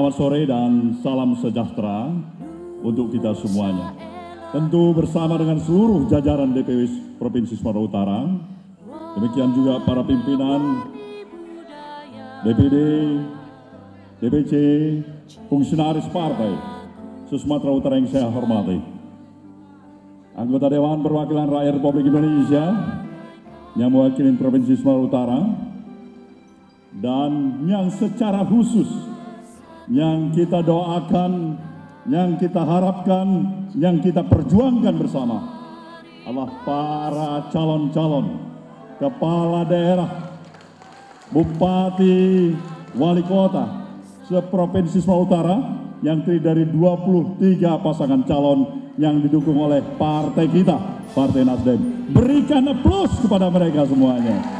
Selamat sore dan salam sejahtera untuk kita semuanya. Tentu bersama dengan seluruh jajaran DPW Provinsi Sumatera Utara, demikian juga para pimpinan DPD, DPC, fungsionaris partai sumatera Utara yang saya hormati. Anggota Dewan Perwakilan Rakyat Republik Indonesia yang mewakili Provinsi Sumatera Utara dan yang secara khusus yang kita doakan, yang kita harapkan, yang kita perjuangkan bersama adalah para calon-calon kepala daerah, bupati, wali kota seprovinsi Sumatera Utara yang terdiri dari 23 pasangan calon yang didukung oleh partai kita, Partai Nasdem. Berikan aplaus kepada mereka semuanya.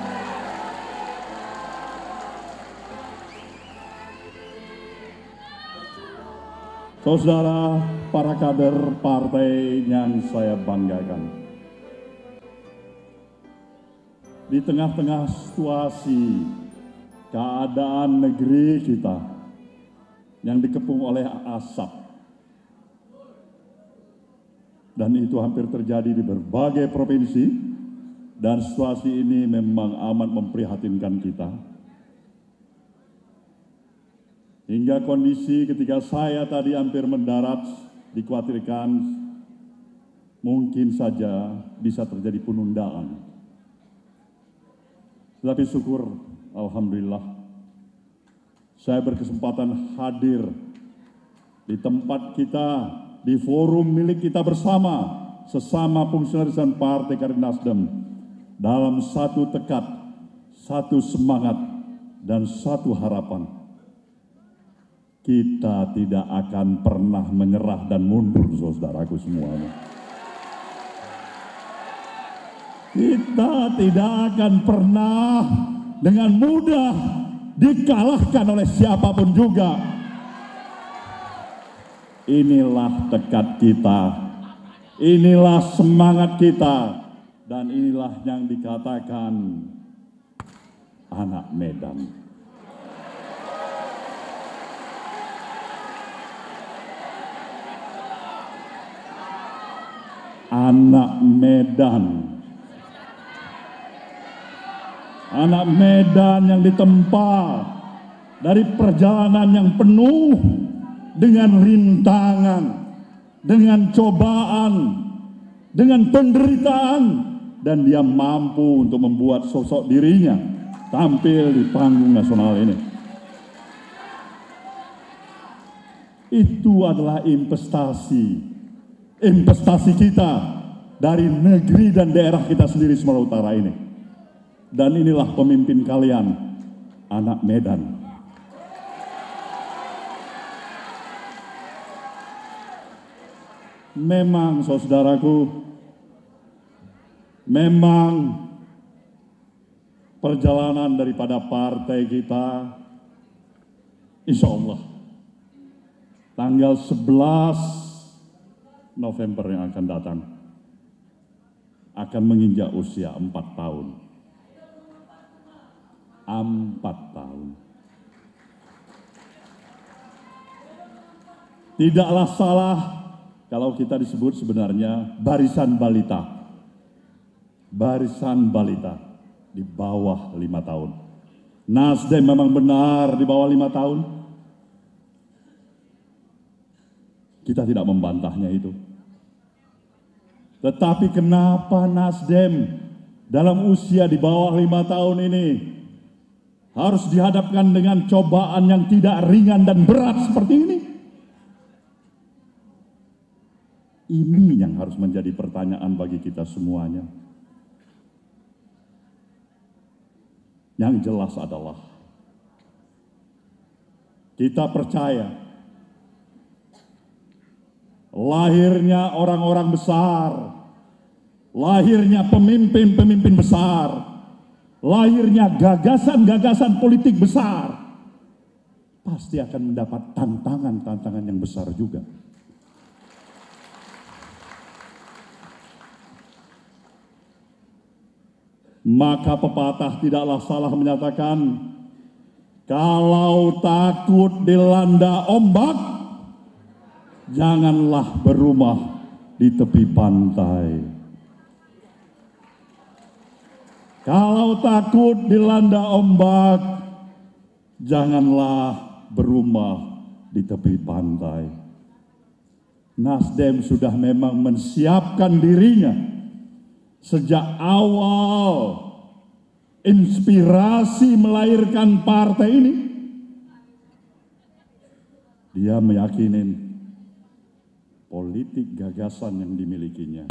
Saudara para kader partai yang saya banggakan. Di tengah-tengah situasi keadaan negeri kita yang dikepung oleh asap. Dan itu hampir terjadi di berbagai provinsi dan situasi ini memang amat memprihatinkan kita Hingga kondisi ketika saya tadi hampir mendarat dikhawatirkan mungkin saja bisa terjadi penundaan. Tetapi syukur Alhamdulillah saya berkesempatan hadir di tempat kita, di forum milik kita bersama, sesama fungsionaris dan Partai Karin Nasdem dalam satu tekad, satu semangat, dan satu harapan kita tidak akan pernah menyerah dan mundur, saudaraku semuanya. Kita tidak akan pernah dengan mudah dikalahkan oleh siapapun juga. Inilah tekad kita, inilah semangat kita, dan inilah yang dikatakan anak Medan. anak Medan. Anak Medan yang ditempa dari perjalanan yang penuh dengan rintangan, dengan cobaan, dengan penderitaan dan dia mampu untuk membuat sosok dirinya tampil di panggung nasional ini. Itu adalah investasi investasi kita dari negeri dan daerah kita sendiri Sumatera Utara ini. Dan inilah pemimpin kalian, anak Medan. Memang saudaraku, memang perjalanan daripada partai kita, insya Allah, tanggal 11 November yang akan datang akan menginjak usia empat tahun. empat tahun. Tidaklah salah kalau kita disebut sebenarnya barisan balita. Barisan balita di bawah lima tahun. Nasdem memang benar di bawah lima tahun, Kita tidak membantahnya itu. Tetapi kenapa Nasdem dalam usia di bawah lima tahun ini harus dihadapkan dengan cobaan yang tidak ringan dan berat seperti ini? Ini yang harus menjadi pertanyaan bagi kita semuanya. Yang jelas adalah kita percaya lahirnya orang-orang besar, lahirnya pemimpin-pemimpin besar, lahirnya gagasan-gagasan politik besar, pasti akan mendapat tantangan-tantangan yang besar juga. Maka pepatah tidaklah salah menyatakan, kalau takut dilanda ombak, janganlah berumah di tepi pantai. Kalau takut dilanda ombak, janganlah berumah di tepi pantai. Nasdem sudah memang menyiapkan dirinya sejak awal inspirasi melahirkan partai ini. Dia meyakinin politik gagasan yang dimilikinya.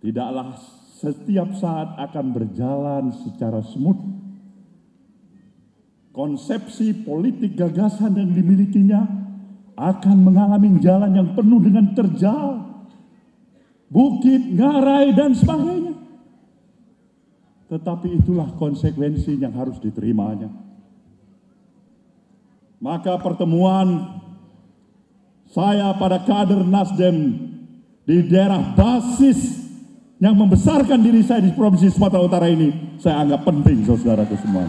Tidaklah setiap saat akan berjalan secara smooth. Konsepsi politik gagasan yang dimilikinya akan mengalami jalan yang penuh dengan terjal, bukit, ngarai, dan sebagainya. Tetapi itulah konsekuensi yang harus diterimanya. Maka pertemuan saya pada kader Nasdem di daerah basis yang membesarkan diri saya di Provinsi Sumatera Utara ini, saya anggap penting saudaraku semua.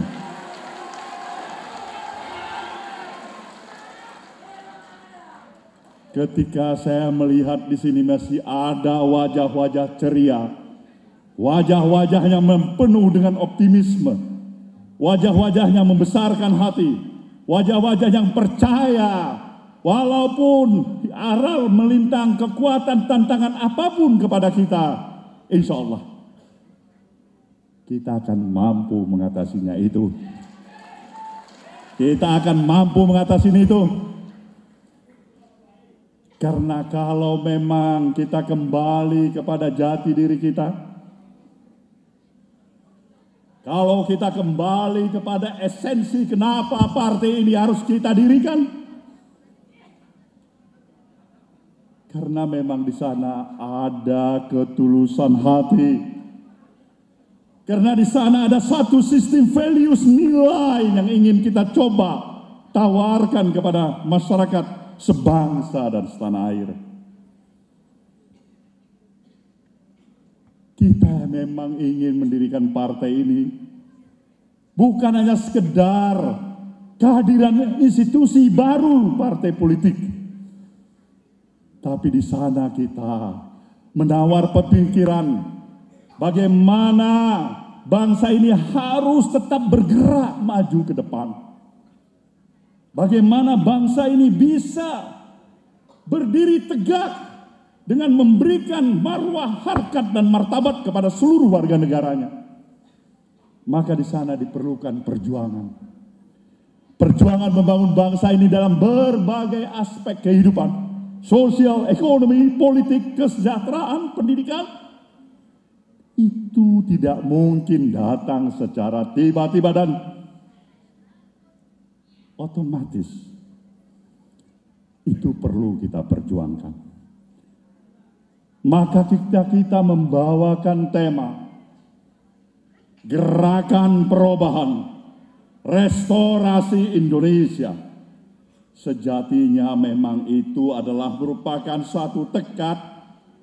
Ketika saya melihat di sini masih ada wajah-wajah ceria, wajah-wajah yang penuh dengan optimisme, wajah-wajah yang membesarkan hati, wajah-wajah yang percaya Walaupun aral melintang kekuatan tantangan apapun kepada kita, insya Allah kita akan mampu mengatasinya itu. Kita akan mampu mengatasi itu. Karena kalau memang kita kembali kepada jati diri kita, kalau kita kembali kepada esensi kenapa partai ini harus kita dirikan, Karena memang di sana ada ketulusan hati. Karena di sana ada satu sistem values nilai yang ingin kita coba tawarkan kepada masyarakat sebangsa dan setanah air. Kita memang ingin mendirikan partai ini bukan hanya sekedar kehadiran institusi baru partai politik tapi di sana kita menawar pemikiran bagaimana bangsa ini harus tetap bergerak maju ke depan. Bagaimana bangsa ini bisa berdiri tegak dengan memberikan marwah, harkat, dan martabat kepada seluruh warga negaranya. Maka di sana diperlukan perjuangan. Perjuangan membangun bangsa ini dalam berbagai aspek kehidupan sosial, ekonomi, politik, kesejahteraan, pendidikan, itu tidak mungkin datang secara tiba-tiba dan otomatis. Itu perlu kita perjuangkan. Maka kita kita membawakan tema gerakan perubahan restorasi Indonesia – Sejatinya memang itu adalah merupakan satu tekad,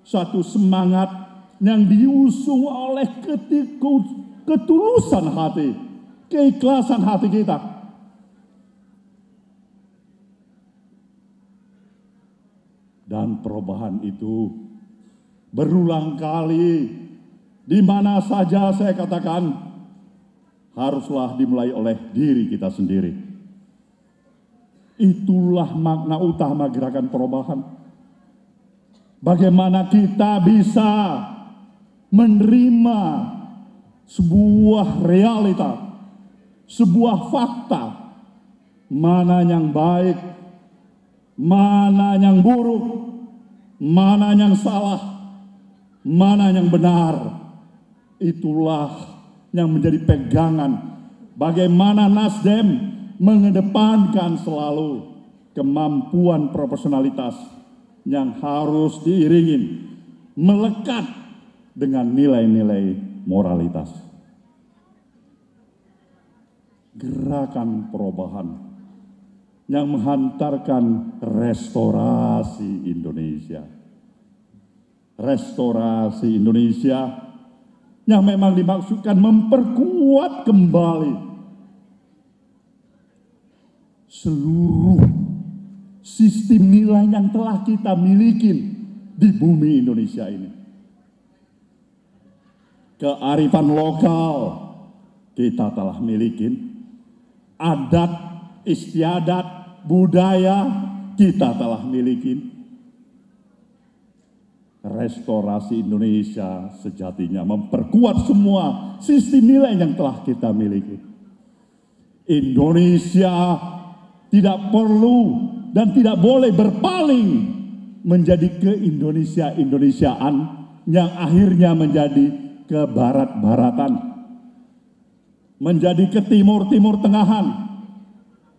satu semangat yang diusung oleh ketulusan hati, keikhlasan hati kita. Dan perubahan itu berulang kali di mana saja saya katakan haruslah dimulai oleh diri kita sendiri Itulah makna utama gerakan perubahan. Bagaimana kita bisa menerima sebuah realita, sebuah fakta, mana yang baik, mana yang buruk, mana yang salah, mana yang benar. Itulah yang menjadi pegangan bagaimana Nasdem mengedepankan selalu kemampuan profesionalitas yang harus diiringin melekat dengan nilai-nilai moralitas. Gerakan perubahan yang menghantarkan restorasi Indonesia. Restorasi Indonesia yang memang dimaksudkan memperkuat kembali seluruh sistem nilai yang telah kita miliki di bumi Indonesia ini. Kearifan lokal kita telah miliki, adat, istiadat, budaya kita telah miliki. Restorasi Indonesia sejatinya memperkuat semua sistem nilai yang telah kita miliki. Indonesia tidak perlu dan tidak boleh berpaling menjadi ke Indonesia-Indonesiaan yang akhirnya menjadi ke barat-baratan. Menjadi ke timur-timur tengahan.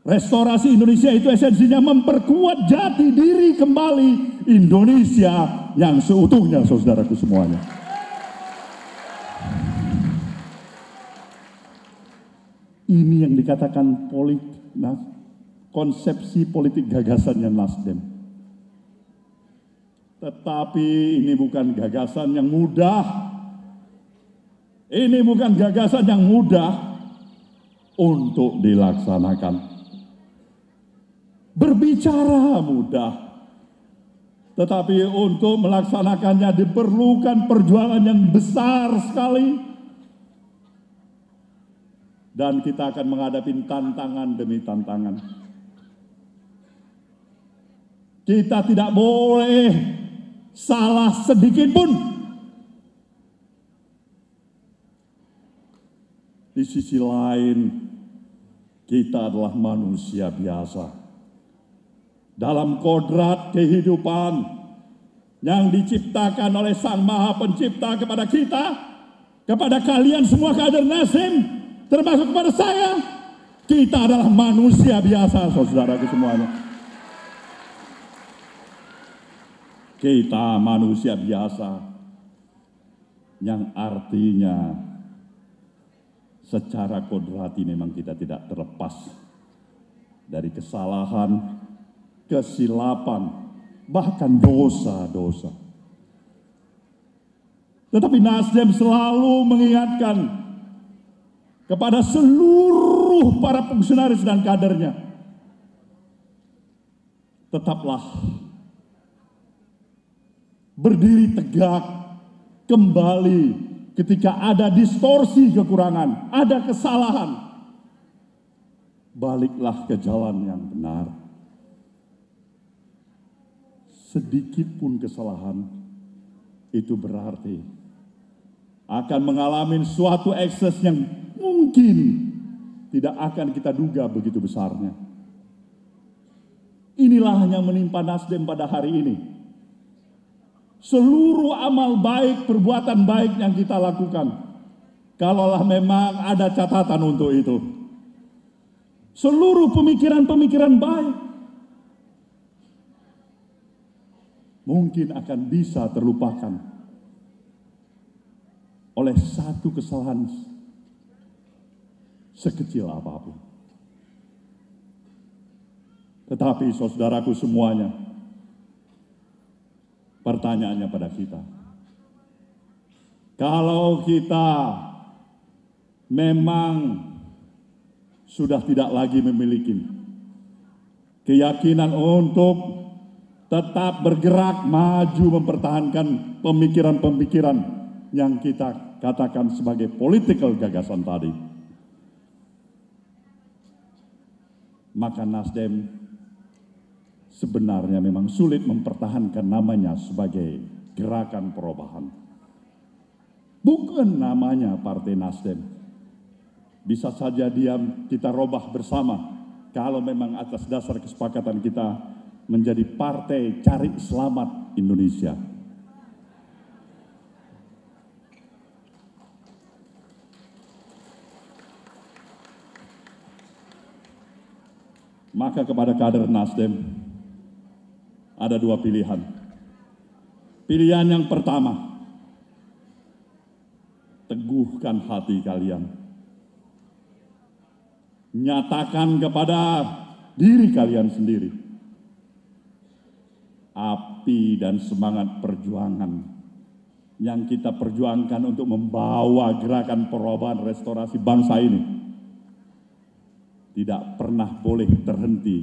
Restorasi Indonesia itu esensinya memperkuat jati diri kembali Indonesia yang seutuhnya saudaraku semuanya. Ini yang dikatakan politik. Nah, konsepsi politik gagasannya Nasdem. Tetapi ini bukan gagasan yang mudah. Ini bukan gagasan yang mudah untuk dilaksanakan. Berbicara mudah, tetapi untuk melaksanakannya diperlukan perjuangan yang besar sekali dan kita akan menghadapi tantangan demi tantangan. Kita tidak boleh salah sedikit pun. Di sisi lain, kita adalah manusia biasa. Dalam kodrat kehidupan yang diciptakan oleh Sang Maha Pencipta kepada kita, kepada kalian semua kader Nasim, termasuk kepada saya, kita adalah manusia biasa, saudaraku semuanya. Kita manusia biasa yang artinya secara kodrati memang kita tidak terlepas dari kesalahan, kesilapan, bahkan dosa-dosa. Tetapi Nasdem selalu mengingatkan kepada seluruh para fungsionaris dan kadernya, tetaplah berdiri tegak kembali ketika ada distorsi kekurangan, ada kesalahan. Baliklah ke jalan yang benar. Sedikit pun kesalahan itu berarti akan mengalami suatu ekses yang mungkin tidak akan kita duga begitu besarnya. Inilah yang menimpa Nasdem pada hari ini seluruh amal baik, perbuatan baik yang kita lakukan. Kalaulah memang ada catatan untuk itu. Seluruh pemikiran-pemikiran baik mungkin akan bisa terlupakan oleh satu kesalahan sekecil apapun. Tetapi saudaraku semuanya, pertanyaannya pada kita. Kalau kita memang sudah tidak lagi memiliki keyakinan untuk tetap bergerak maju mempertahankan pemikiran-pemikiran yang kita katakan sebagai political gagasan tadi. Maka Nasdem sebenarnya memang sulit mempertahankan namanya sebagai gerakan perubahan. Bukan namanya Partai Nasdem. Bisa saja diam kita robah bersama kalau memang atas dasar kesepakatan kita menjadi partai cari selamat Indonesia. Maka kepada kader Nasdem, ada dua pilihan. Pilihan yang pertama, teguhkan hati kalian. Nyatakan kepada diri kalian sendiri. Api dan semangat perjuangan yang kita perjuangkan untuk membawa gerakan perubahan restorasi bangsa ini tidak pernah boleh terhenti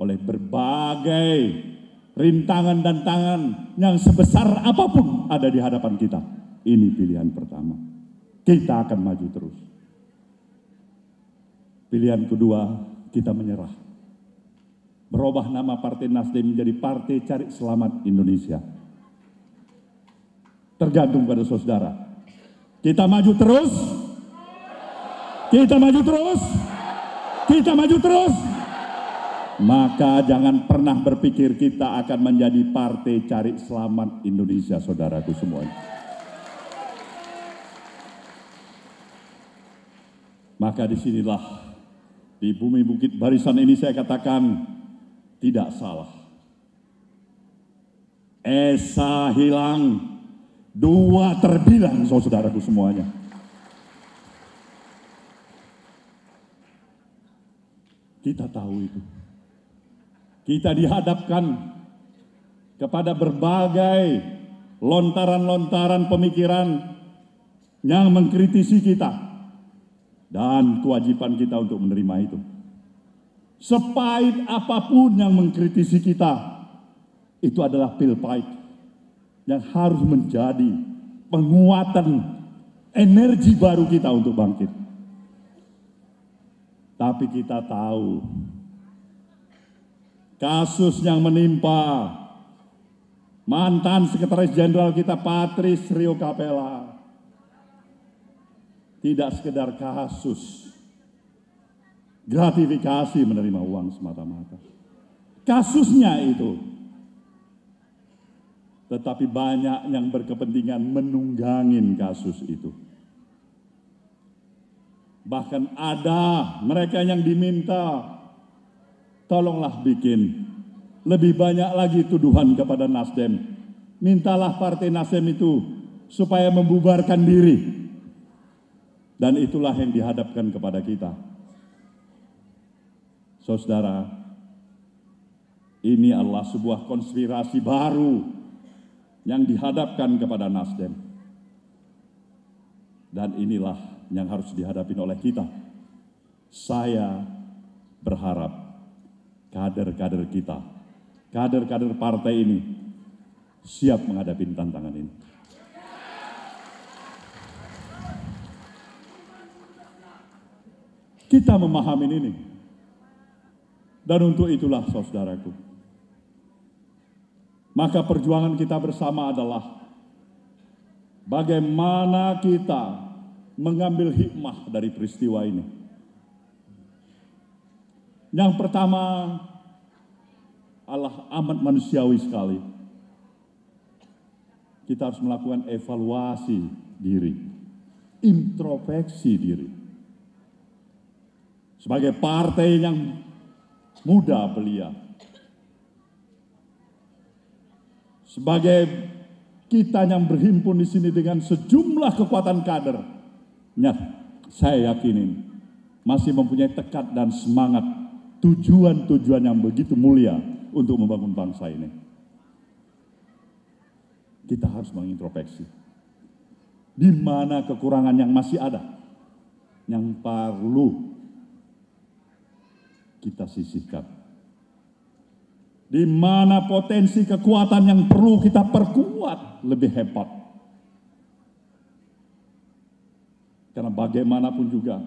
oleh berbagai rintangan dan tangan yang sebesar apapun ada di hadapan kita. Ini pilihan pertama. Kita akan maju terus. Pilihan kedua, kita menyerah. Berubah nama Partai Nasdem menjadi Partai Cari Selamat Indonesia. Tergantung pada saudara. Kita maju terus. Kita maju terus. Kita maju terus. Maka jangan pernah berpikir kita akan menjadi partai cari selamat Indonesia, saudaraku semuanya. Maka disinilah, di bumi bukit barisan ini saya katakan, tidak salah. Esa hilang, dua terbilang, saudaraku semuanya. Kita tahu itu kita dihadapkan kepada berbagai lontaran-lontaran pemikiran yang mengkritisi kita dan kewajiban kita untuk menerima itu. Sepahit apapun yang mengkritisi kita, itu adalah pil pahit yang harus menjadi penguatan energi baru kita untuk bangkit. Tapi kita tahu kasus yang menimpa mantan Sekretaris Jenderal kita Patris Rio Capella. Tidak sekedar kasus gratifikasi menerima uang semata-mata. Kasusnya itu. Tetapi banyak yang berkepentingan menunggangin kasus itu. Bahkan ada mereka yang diminta tolonglah bikin lebih banyak lagi tuduhan kepada Nasdem. Mintalah partai Nasdem itu supaya membubarkan diri. Dan itulah yang dihadapkan kepada kita. Saudara, ini adalah sebuah konspirasi baru yang dihadapkan kepada Nasdem. Dan inilah yang harus dihadapi oleh kita. Saya berharap kader-kader kita, kader-kader partai ini siap menghadapi tantangan ini. Kita memahami ini. Dan untuk itulah saudaraku. Maka perjuangan kita bersama adalah bagaimana kita mengambil hikmah dari peristiwa ini yang pertama, Allah amat manusiawi sekali. Kita harus melakukan evaluasi diri, introspeksi diri. Sebagai partai yang muda belia, sebagai kita yang berhimpun di sini dengan sejumlah kekuatan kader, nyat, saya yakinin masih mempunyai tekad dan semangat tujuan-tujuan yang begitu mulia untuk membangun bangsa ini. Kita harus mengintrospeksi. Di mana kekurangan yang masih ada, yang perlu kita sisihkan. Di mana potensi kekuatan yang perlu kita perkuat lebih hebat. Karena bagaimanapun juga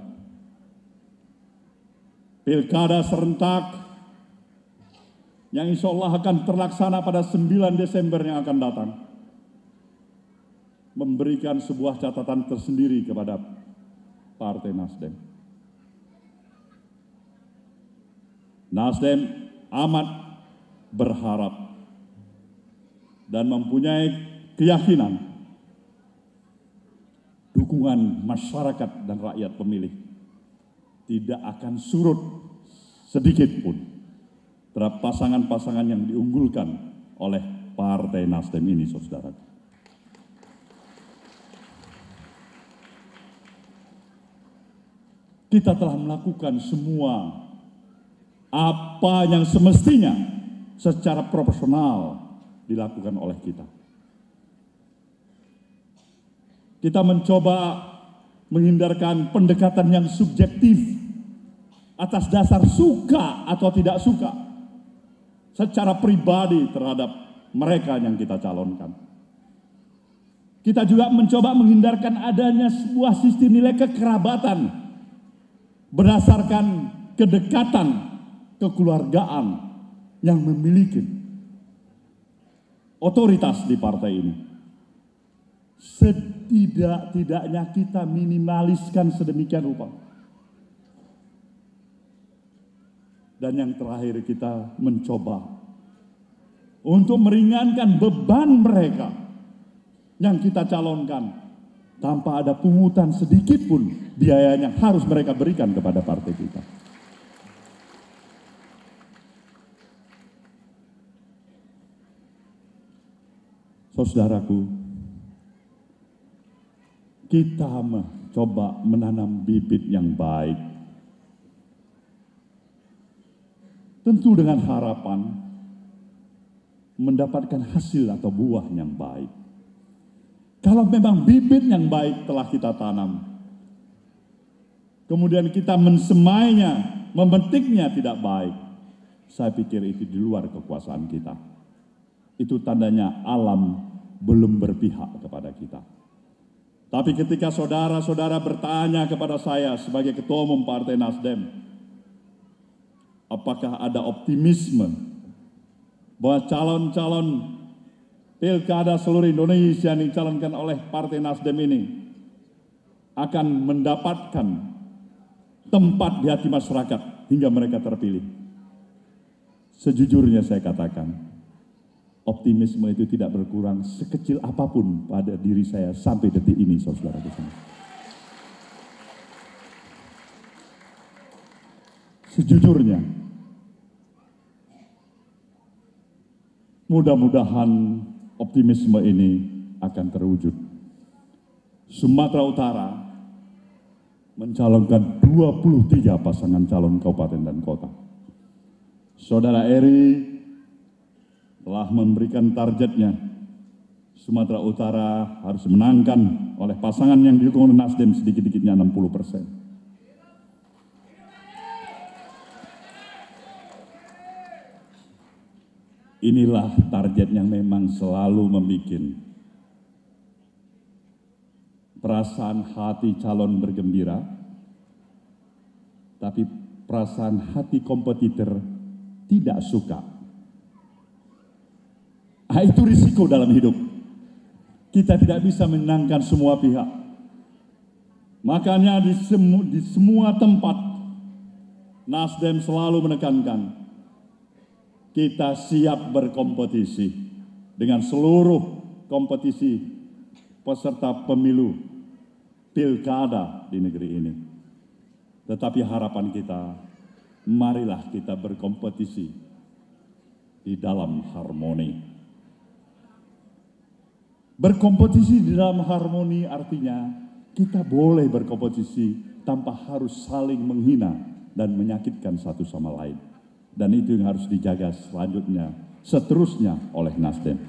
Pilkada serentak yang insya Allah akan terlaksana pada 9 Desember yang akan datang. Memberikan sebuah catatan tersendiri kepada Partai Nasdem. Nasdem amat berharap dan mempunyai keyakinan dukungan masyarakat dan rakyat pemilih tidak akan surut sedikit pun terhadap pasangan-pasangan yang diunggulkan oleh Partai Nasdem ini, saudara. Kita telah melakukan semua apa yang semestinya secara proporsional dilakukan oleh kita. Kita mencoba menghindarkan pendekatan yang subjektif atas dasar suka atau tidak suka secara pribadi terhadap mereka yang kita calonkan. Kita juga mencoba menghindarkan adanya sebuah sistem nilai kekerabatan berdasarkan kedekatan kekeluargaan yang memiliki otoritas di partai ini setidak-tidaknya kita minimaliskan sedemikian rupa. Dan yang terakhir kita mencoba untuk meringankan beban mereka yang kita calonkan tanpa ada pungutan sedikit pun biayanya harus mereka berikan kepada partai kita. Saudaraku, kita mah coba menanam bibit yang baik. Tentu dengan harapan mendapatkan hasil atau buah yang baik. Kalau memang bibit yang baik telah kita tanam, kemudian kita mensemainya, membentiknya tidak baik, saya pikir itu di luar kekuasaan kita. Itu tandanya alam belum berpihak kepada kita. Tapi ketika saudara-saudara bertanya kepada saya sebagai ketua umum Partai Nasdem, apakah ada optimisme bahwa calon-calon pilkada seluruh Indonesia yang dicalonkan oleh Partai Nasdem ini akan mendapatkan tempat di hati masyarakat hingga mereka terpilih. Sejujurnya saya katakan, optimisme itu tidak berkurang sekecil apapun pada diri saya sampai detik ini, saudara saudara Sejujurnya, mudah-mudahan optimisme ini akan terwujud. Sumatera Utara mencalonkan 23 pasangan calon kabupaten dan kota. Saudara Eri telah memberikan targetnya. Sumatera Utara harus menangkan oleh pasangan yang didukung oleh Nasdem sedikit sedikitnya 60 persen. Inilah target yang memang selalu membuat perasaan hati calon bergembira, tapi perasaan hati kompetitor tidak suka Nah, itu risiko dalam hidup. Kita tidak bisa menangkan semua pihak. Makanya di, semu, di semua tempat Nasdem selalu menekankan kita siap berkompetisi dengan seluruh kompetisi peserta pemilu pilkada di negeri ini. Tetapi harapan kita, marilah kita berkompetisi di dalam harmoni. Berkompetisi di dalam harmoni artinya kita boleh berkompetisi tanpa harus saling menghina dan menyakitkan satu sama lain. Dan itu yang harus dijaga selanjutnya, seterusnya oleh Nasdem.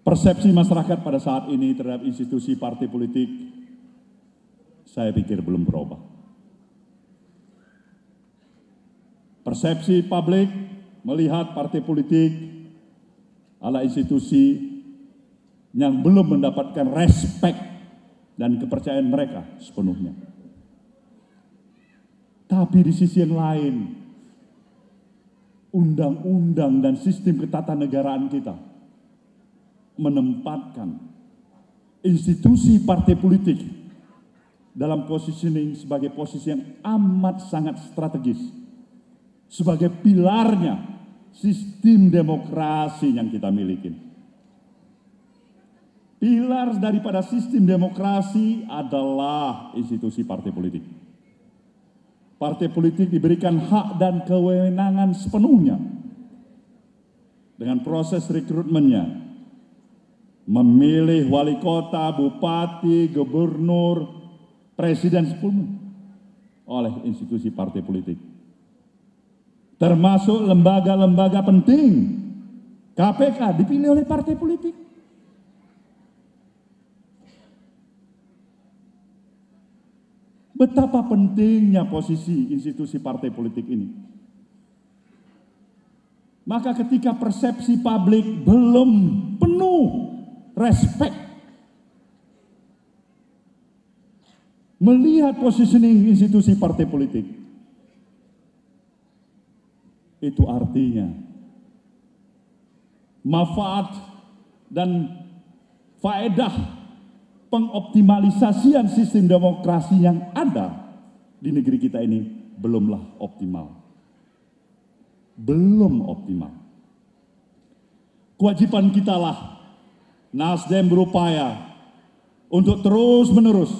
Persepsi masyarakat pada saat ini terhadap institusi partai politik, saya pikir belum berubah. persepsi publik melihat partai politik ala institusi yang belum mendapatkan respek dan kepercayaan mereka sepenuhnya. Tapi di sisi yang lain, undang-undang dan sistem ketatanegaraan kita menempatkan institusi partai politik dalam positioning sebagai posisi yang amat sangat strategis sebagai pilarnya sistem demokrasi yang kita miliki. Pilar daripada sistem demokrasi adalah institusi partai politik. Partai politik diberikan hak dan kewenangan sepenuhnya dengan proses rekrutmennya, memilih wali kota, bupati, gubernur, presiden sepenuhnya oleh institusi partai politik termasuk lembaga-lembaga penting. KPK dipilih oleh partai politik. Betapa pentingnya posisi institusi partai politik ini. Maka ketika persepsi publik belum penuh respek melihat posisi institusi partai politik, itu artinya manfaat dan faedah pengoptimalisasian sistem demokrasi yang ada di negeri kita ini belumlah optimal. Belum optimal. Kewajiban kitalah Nasdem berupaya untuk terus-menerus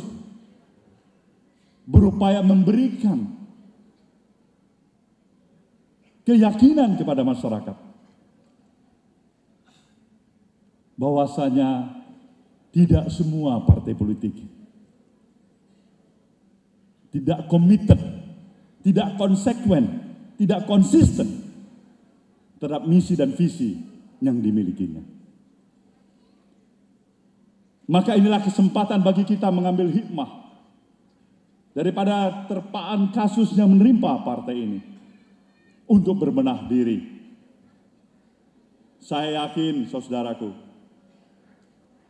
berupaya memberikan keyakinan kepada masyarakat bahwasanya tidak semua partai politik tidak komited, tidak konsekuen, tidak konsisten terhadap misi dan visi yang dimilikinya. Maka inilah kesempatan bagi kita mengambil hikmah daripada terpaan kasus yang menerima partai ini untuk berbenah diri. Saya yakin, saudaraku,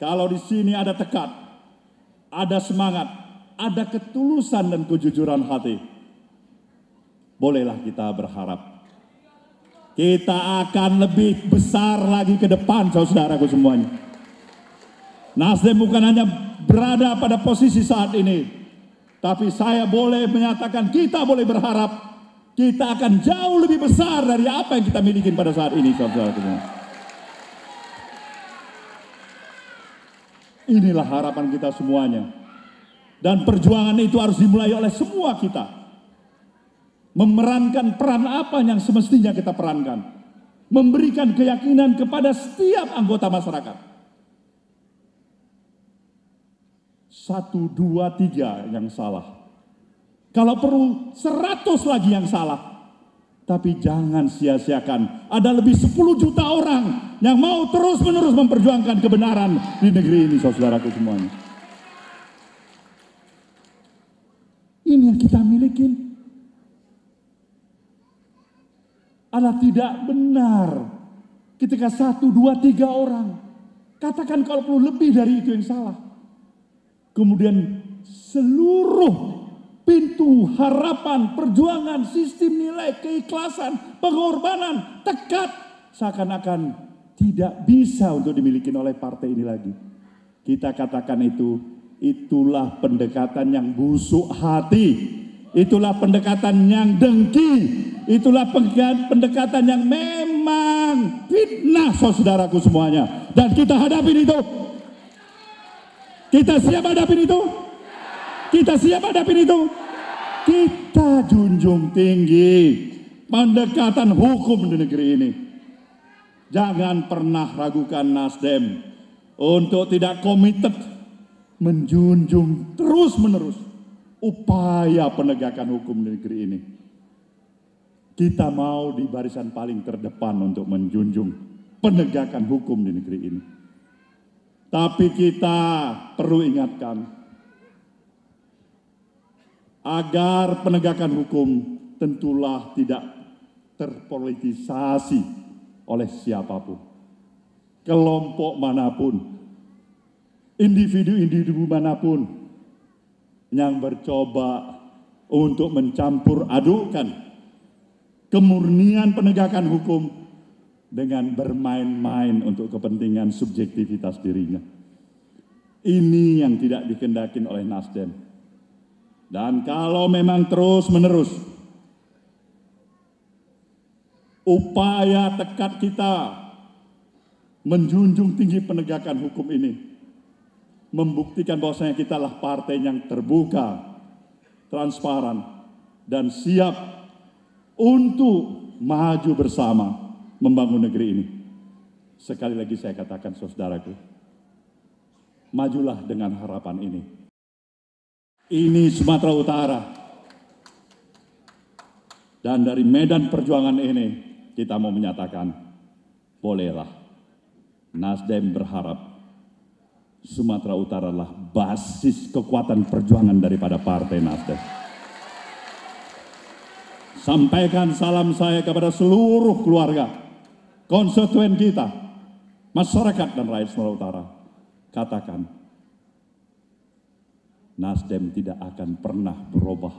kalau di sini ada tekad, ada semangat, ada ketulusan dan kejujuran hati, bolehlah kita berharap. Kita akan lebih besar lagi ke depan, saudaraku semuanya. Nasdem bukan hanya berada pada posisi saat ini, tapi saya boleh menyatakan kita boleh berharap kita akan jauh lebih besar dari apa yang kita miliki pada saat ini, saudara-saudara. Inilah harapan kita semuanya. Dan perjuangan itu harus dimulai oleh semua kita. Memerankan peran apa yang semestinya kita perankan. Memberikan keyakinan kepada setiap anggota masyarakat. Satu, dua, tiga yang salah kalau perlu seratus lagi yang salah. Tapi jangan sia-siakan. Ada lebih sepuluh juta orang yang mau terus-menerus memperjuangkan kebenaran di negeri ini, saudaraku semuanya. Ini yang kita miliki. Ada tidak benar ketika satu, dua, tiga orang. Katakan kalau perlu lebih dari itu yang salah. Kemudian seluruh pintu harapan, perjuangan, sistem nilai, keikhlasan, pengorbanan, tekad seakan-akan tidak bisa untuk dimiliki oleh partai ini lagi. Kita katakan itu, itulah pendekatan yang busuk hati. Itulah pendekatan yang dengki. Itulah pendekatan yang memang fitnah saudaraku semuanya. Dan kita hadapi itu. Kita siap hadapi itu. Kita siap hadapi itu? Kita junjung tinggi pendekatan hukum di negeri ini. Jangan pernah ragukan Nasdem untuk tidak komited menjunjung terus-menerus upaya penegakan hukum di negeri ini. Kita mau di barisan paling terdepan untuk menjunjung penegakan hukum di negeri ini. Tapi kita perlu ingatkan, agar penegakan hukum tentulah tidak terpolitisasi oleh siapapun, kelompok manapun, individu-individu manapun yang bercoba untuk mencampur adukkan kemurnian penegakan hukum dengan bermain-main untuk kepentingan subjektivitas dirinya. Ini yang tidak dikendakin oleh Nasdem. Dan kalau memang terus-menerus upaya tekad kita menjunjung tinggi penegakan hukum ini membuktikan bahwasanya kita lah partai yang terbuka, transparan, dan siap untuk maju bersama membangun negeri ini. Sekali lagi saya katakan saudaraku, majulah dengan harapan ini ini Sumatera Utara. Dan dari medan perjuangan ini kita mau menyatakan, bolehlah Nasdem berharap Sumatera Utara lah basis kekuatan perjuangan daripada Partai Nasdem. Sampaikan salam saya kepada seluruh keluarga, konstituen kita, masyarakat dan rakyat Sumatera Utara. Katakan, Nasdem tidak akan pernah berubah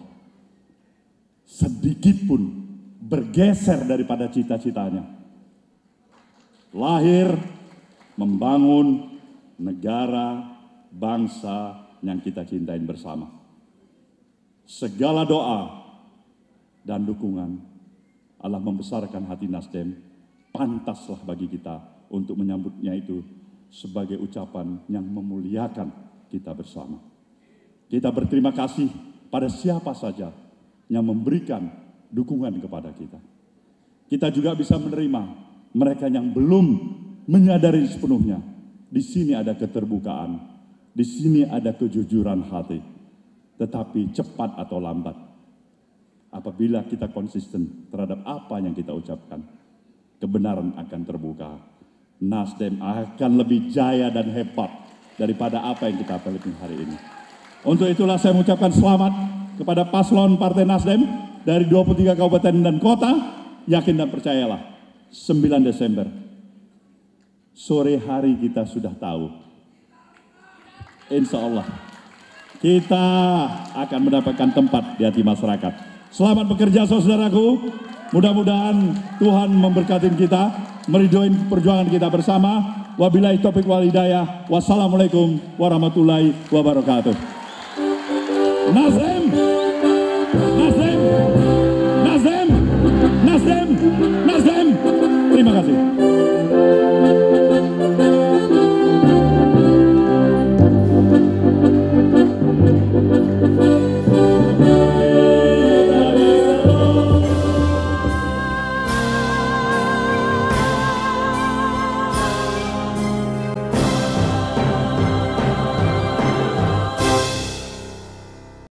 sedikit pun bergeser daripada cita-citanya. Lahir membangun negara, bangsa yang kita cintain bersama. Segala doa dan dukungan Allah membesarkan hati Nasdem pantaslah bagi kita untuk menyambutnya itu sebagai ucapan yang memuliakan kita bersama. Kita berterima kasih pada siapa saja yang memberikan dukungan kepada kita. Kita juga bisa menerima mereka yang belum menyadari sepenuhnya. Di sini ada keterbukaan, di sini ada kejujuran hati. Tetapi cepat atau lambat, apabila kita konsisten terhadap apa yang kita ucapkan, kebenaran akan terbuka. Nasdem akan lebih jaya dan hebat daripada apa yang kita pelajari hari ini. Untuk itulah saya mengucapkan selamat kepada paslon Partai Nasdem dari 23 kabupaten dan kota, yakin dan percayalah, 9 Desember, sore hari kita sudah tahu. Insya Allah, kita akan mendapatkan tempat di hati masyarakat. Selamat bekerja saudaraku, mudah-mudahan Tuhan memberkati kita, meridoin perjuangan kita bersama. Wabillahi topik daya. wassalamualaikum warahmatullahi wabarakatuh. Nazem! Nazem! Nazem! Nazem! Nazem! Prima così.